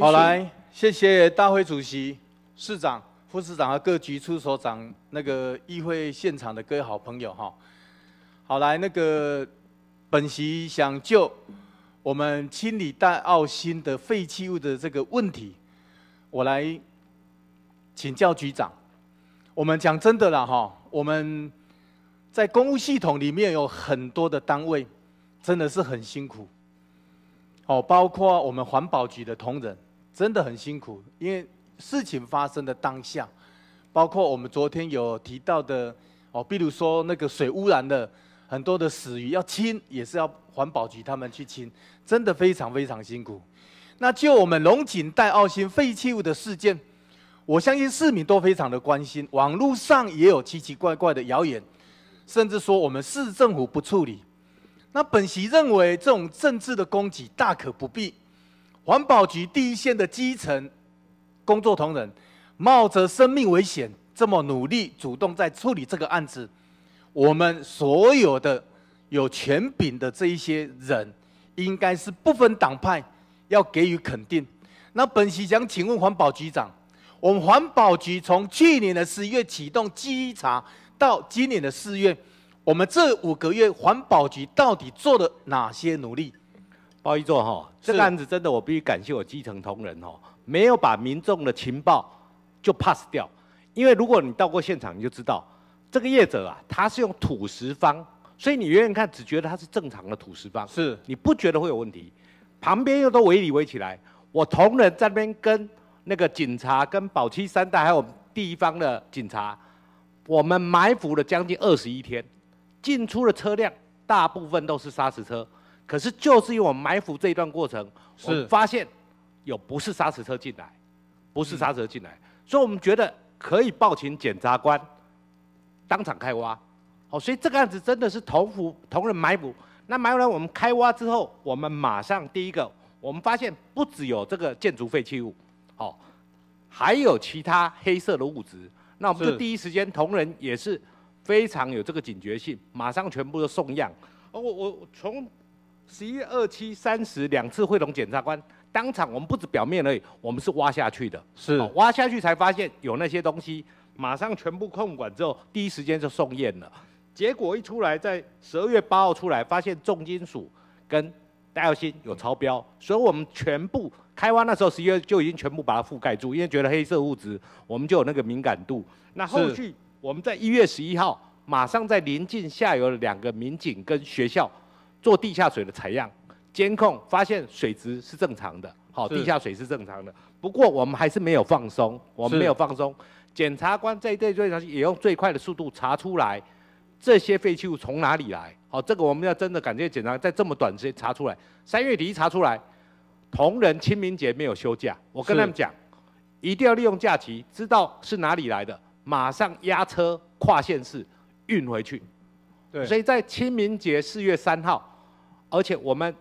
好来，谢谢大会主席、市长、副市长和各局处所长，那个议会现场的各位好朋友哈。好来，那个本席想就我们清理大澳新的废弃物的这个问题，我来请教局长。我们讲真的啦哈，我们在公务系统里面有很多的单位，真的是很辛苦。哦，包括我们环保局的同仁，真的很辛苦。因为事情发生的当下，包括我们昨天有提到的，哦，比如说那个水污染的很多的死鱼要清，也是要环保局他们去清，真的非常非常辛苦。那就我们龙井带澳新废弃物的事件，我相信市民都非常的关心，网络上也有奇奇怪怪的谣言，甚至说我们市政府不处理。那本席认为，这种政治的攻击大可不必。环保局第一线的基层工作同仁，冒着生命危险这么努力、主动在处理这个案子，我们所有的有权柄的这一些人，应该是不分党派要给予肯定。那本席想请问环保局长，我们环保局从去年的十一月启动稽查，到今年的四月。我们这五个月，环保局到底做了哪些努力？包奕坐哈，这个案子真的，我必须感谢我基层同仁哦，没有把民众的情报就 pass 掉。因为如果你到过现场，你就知道这个业者啊，他是用土石方，所以你远远看只觉得他是正常的土石方，是你不觉得会有问题。旁边又都围里围起来，我同仁在那边跟那个警察、跟保七三代还有地方的警察，我们埋伏了将近二十一天。进出的车辆大部分都是砂石车，可是就是因为我们埋伏这一段过程，是发现有不是砂石车进来，不是砂石车进来，所以我们觉得可以报请检察官，当场开挖，好，所以这个案子真的是同伏同人埋伏。那埋完我们开挖之后，我们马上第一个，我们发现不只有这个建筑废弃物，好，还有其他黑色的物质，那我们就第一时间同人也是。非常有这个警觉性，马上全部都送样。我我从十一、二、七、三十两次会同检察官，当场我们不止表面而已，我们是挖下去的，是挖下去才发现有那些东西，马上全部控管之后，第一时间就送验了。结果一出来，在十二月八号出来，发现重金属跟耀新有超标，所以我们全部开挖那时候，十一月就已经全部把它覆盖住，因为觉得黑色物质我们就有那个敏感度。那后续。我们在一月十一号，马上在临近下游的两个民警跟学校做地下水的采样监控，发现水质是正常的，好，地下水是正常的。不过我们还是没有放松，我们没有放松。检察官这最上也用最快的速度查出来这些废弃物从哪里来。好，这个我们要真的感谢检察官，在这么短时间查出来。三月底一查出来，同仁清明节没有休假，我跟他们讲，一定要利用假期，知道是哪里来的。马上押车跨县市运回去，对，所以在清明节四月三号，而且我们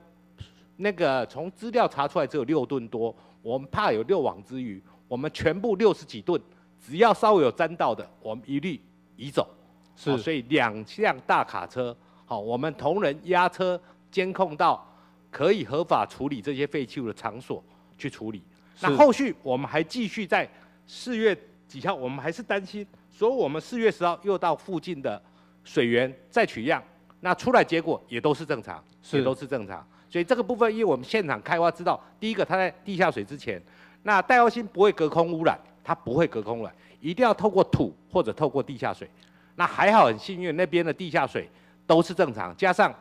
那个从资料查出来只有六吨多，我们怕有漏网之鱼，我们全部六十几吨，只要稍微有沾到的，我们一律移走。是，所以两辆大卡车，好，我们同仁押车监控到，可以合法处理这些废弃物的场所去处理。那后续我们还继续在四月。底下我们还是担心，所以我们四月十号又到附近的水源再取样，那出来结果也都是正常，是都是正常。所以这个部分，因为我们现场开挖知道，第一个它在地下水之前，那戴耀星不会隔空污染，它不会隔空污染，一定要透过土或者透过地下水。那还好很幸运，那边的地下水都是正常，加上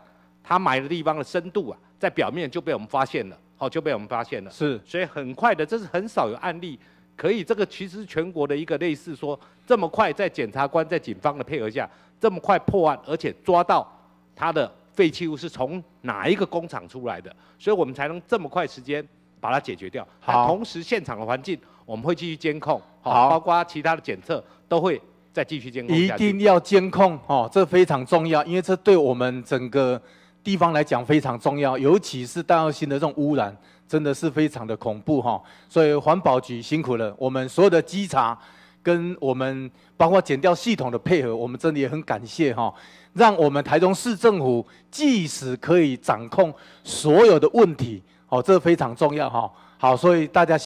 他埋的地方的深度啊，在表面就被我们发现了，好就被我们发现了，是，所以很快的，这是很少有案例。可以，这个其实全国的一个类似说，这么快在检察官在警方的配合下，这么快破案，而且抓到他的废弃物是从哪一个工厂出来的，所以我们才能这么快时间把它解决掉。好，同时现场的环境我们会继续监控，好，包括其他的检测都会再继续监控。一定要监控哦，这非常重要，因为这对我们整个。地方来讲非常重要，尤其是大澳新的这种污染，真的是非常的恐怖哈。所以环保局辛苦了，我们所有的稽查，跟我们包括减掉系统的配合，我们真的也很感谢哈。让我们台中市政府即使可以掌控所有的问题，哦，这非常重要哈。好，所以大家。